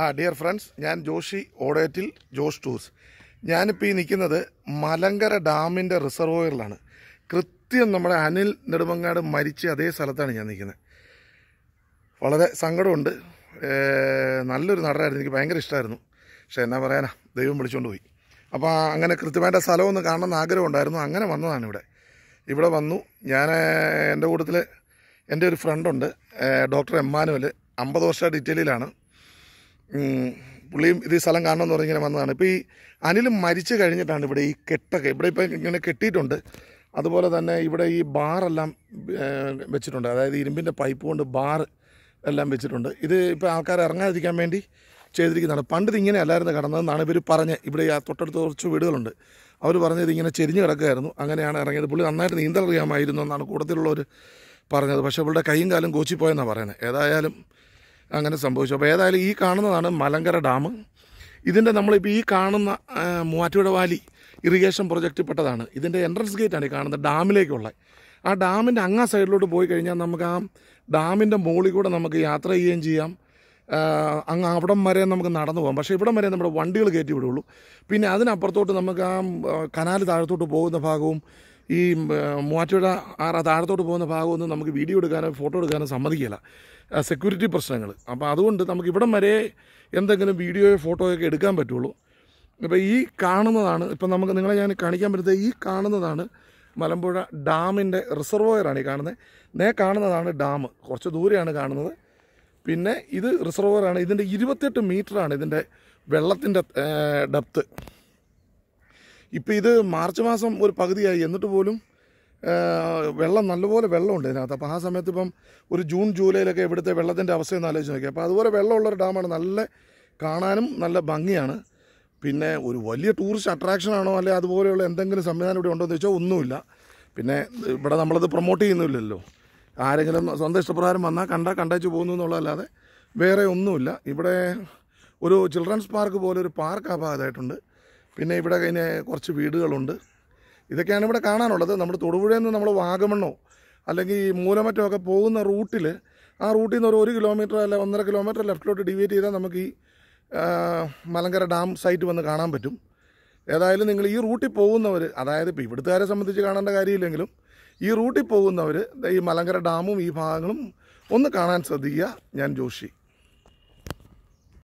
ആ dear friends ഞാൻ Joshi ഓടേറ്റിൽ Josh tours ഞാനിപ്പോൾ ഈ നിൽക്കുന്നത് മലങ്കര ഡാമിൻ്റെ റിസർവോയറിലാണ് കൃത്യം നമ്മുടെ അനിൽ നെടുമങ്ങാട് മരിച്ച അതേ സ്ഥലത്താണ് ഞാൻ നിൽക്കുന്നത് വളരെ സങ്കടമുണ്ട് നല്ലൊരു നടനായിരുന്നു എനിക്ക് ഭയങ്കര ഇഷ്ടമായിരുന്നു പക്ഷേ എന്നാ പറയാനാ ദൈവം വിളിച്ചുകൊണ്ട് പോയി അപ്പോൾ അങ്ങനെ കൃത്യമായിട്ട് സ്ഥലം ഒന്ന് കാണണമെന്ന് ആഗ്രഹമുണ്ടായിരുന്നു അങ്ങനെ വന്നതാണ് ഇവിടെ ഇവിടെ വന്നു ഞാൻ എൻ്റെ കൂട്ടത്തിൽ എൻ്റെ ഒരു ഫ്രണ്ടുണ്ട് ഡോക്ടർ എമ്മാനുവൽ അമ്പത് വർഷമായിട്ട് ഇറ്റലിയിലാണ് പുള്ളിയും ഇത് ഈ സ്ഥലം കാണണമെന്ന് പറഞ്ഞിങ്ങനെ വന്നതാണ് ഇപ്പോൾ ഈ അനിൽ മരിച്ചു കഴിഞ്ഞിട്ടാണ് ഇവിടെ ഈ കെട്ടൊക്കെ ഇവിടെ ഇപ്പം ഇങ്ങനെ കെട്ടിയിട്ടുണ്ട് അതുപോലെ തന്നെ ഇവിടെ ഈ ബാറെല്ലാം വെച്ചിട്ടുണ്ട് അതായത് ഇരുമ്പിൻ്റെ പൈപ്പ് കൊണ്ട് ബാർ എല്ലാം വെച്ചിട്ടുണ്ട് ഇത് ഇപ്പോൾ ആൾക്കാർ ഇറങ്ങാതിരിക്കാൻ വേണ്ടി ചെയ്തിരിക്കുന്നതാണ് പണ്ട് ഇങ്ങനെ അല്ലായിരുന്നു കടന്നതെന്നാണ് ഇവർ പറഞ്ഞ് ഇവിടെ തൊട്ടടുത്ത് കുറച്ച് വീടുകളുണ്ട് അവർ പറഞ്ഞത് ഇങ്ങനെ ചെരിഞ്ഞ് കിടക്കുകയായിരുന്നു അങ്ങനെയാണ് ഇറങ്ങിയത് പുള്ളി നന്നായിട്ട് നീന്തൽ അറിയാമായിരുന്നു എന്നാണ് കൂട്ടത്തിലുള്ളവർ പറഞ്ഞത് പക്ഷേ ഇവളുടെ കൈയും കാലും കോച്ചിപ്പോയെന്നാണ് പറയുന്നത് ഏതായാലും അങ്ങനെ സംഭവിച്ചു അപ്പോൾ ഏതായാലും ഈ കാണുന്നതാണ് മലങ്കര ഡാം ഇതിൻ്റെ നമ്മളിപ്പോൾ ഈ കാണുന്ന മൂവാറ്റുപുഴ വാലി ഇറിഗേഷൻ പ്രൊജക്റ്റ് പെട്ടതാണ് ഇതിൻ്റെ എൻട്രൻസ് ഗേറ്റാണ് ഈ കാണുന്നത് ഡാമിലേക്കുള്ള ആ ഡാമിൻ്റെ അങ്ങാ സൈഡിലോട്ട് പോയി കഴിഞ്ഞാൽ നമുക്ക് ആ ഡാമിൻ്റെ മുകളിൽ കൂടെ നമുക്ക് യാത്ര ചെയ്യുകയും ചെയ്യാം അങ്ങ് അവിടെ വരെ നമുക്ക് നടന്നു പോകാം പക്ഷേ ഇവിടം വരെ നമ്മുടെ വണ്ടികൾ കയറ്റി വിടുള്ളൂ പിന്നെ അതിനപ്പുറത്തോട്ട് നമുക്ക് ആ കനാൽ താഴത്തോട്ട് പോകുന്ന ഭാഗവും ഈ മൂവാറ്റുപുഴ ആ താഴത്തോട്ട് പോകുന്ന ഭാഗമൊന്നും നമുക്ക് വീഡിയോ എടുക്കാനോ ഫോട്ടോ എടുക്കാനോ സമ്മതിക്കില്ല സെക്യൂരിറ്റി പ്രശ്നങ്ങൾ അപ്പോൾ അതുകൊണ്ട് നമുക്ക് ഇവിടം വരെ എന്തെങ്കിലും വീഡിയോയോ ഫോട്ടോയോ എടുക്കാൻ പറ്റുള്ളൂ അപ്പോൾ ഈ കാണുന്നതാണ് ഇപ്പം നമുക്ക് നിങ്ങളെ ഞാൻ കാണിക്കാൻ പറ്റുന്നത് ഈ കാണുന്നതാണ് മലമ്പുഴ ഡാമിൻ്റെ റിസർവോയറാണ് ഈ കാണുന്നത് നേ കാണുന്നതാണ് ഡാം കുറച്ച് ദൂരെയാണ് കാണുന്നത് പിന്നെ ഇത് റിസർവോയറാണ് ഇതിൻ്റെ ഇരുപത്തെട്ട് മീറ്ററാണ് ഇതിൻ്റെ വെള്ളത്തിൻ്റെ ഡെപ്ത്ത് ഇപ്പോൾ ഇത് മാർച്ച് മാസം ഒരു പകുതിയായി എന്നിട്ട് പോലും വെള്ളം നല്ലപോലെ വെള്ളമുണ്ട് ഇതിനകത്ത് അപ്പോൾ ആ സമയത്ത് ഇപ്പം ഒരു ജൂൺ ജൂലൈയിലൊക്കെ ഇവിടുത്തെ വെള്ളത്തിൻ്റെ അവസ്ഥയെന്ന് ആലോചിച്ച് നോക്കി അപ്പോൾ അതുപോലെ വെള്ളമുള്ളൊരു ഡാമാണ് നല്ല കാണാനും നല്ല ഭംഗിയാണ് പിന്നെ ഒരു വലിയ ടൂറിസ്റ്റ് അട്രാക്ഷനാണോ അല്ലെ അതുപോലെയുള്ള എന്തെങ്കിലും സംവിധാനം ഇവിടെ ഉണ്ടോ എന്ന് ചോദിച്ചാൽ ഒന്നുമില്ല പിന്നെ ഇവിടെ നമ്മളത് പ്രൊമോട്ട് ചെയ്യുന്നില്ലല്ലോ ആരെങ്കിലും സ്വന്തം ഇഷ്ടപ്രകാരം വന്നാൽ കണ്ടാൽ കണ്ടേച്ച് പോകുന്നു എന്നുള്ളതല്ലാതെ വേറെ ഒന്നുമില്ല ഇവിടെ ഒരു ചിൽഡ്രൻസ് പാർക്ക് പോലെ ഒരു പാർക്ക് ആ ഭാഗത്തായിട്ടുണ്ട് പിന്നെ ഇവിടെ കഴിഞ്ഞ കുറച്ച് വീടുകളുണ്ട് ഇതൊക്കെയാണ് ഇവിടെ കാണാനുള്ളത് നമ്മൾ തൊടുപുഴയിൽ നിന്ന് നമ്മൾ വാഗമണ്ണോ അല്ലെങ്കിൽ മൂലമറ്റോ ഒക്കെ പോകുന്ന റൂട്ടിൽ ആ റൂട്ടിൽ നിന്ന് ഒരു ഒരു കിലോമീറ്റർ അല്ല ഒന്നര കിലോമീറ്റർ ലെഫ്റ്റിലോട്ട് ഡിവൈറ്റ് ചെയ്താൽ നമുക്ക് ഈ മലങ്കര ഡാം സൈറ്റ് വന്ന് കാണാൻ പറ്റും ഏതായാലും നിങ്ങൾ ഈ റൂട്ടിൽ പോകുന്നവർ അതായത് ഇപ്പോൾ ഇവിടുത്തുകാരെ സംബന്ധിച്ച് കാണേണ്ട കാര്യമില്ലെങ്കിലും ഈ റൂട്ടിൽ പോകുന്നവർ ഈ മലങ്കര ഡാമും ഈ ഭാഗങ്ങളും ഒന്ന് കാണാൻ ശ്രദ്ധിക്കുക ഞാൻ ജോഷി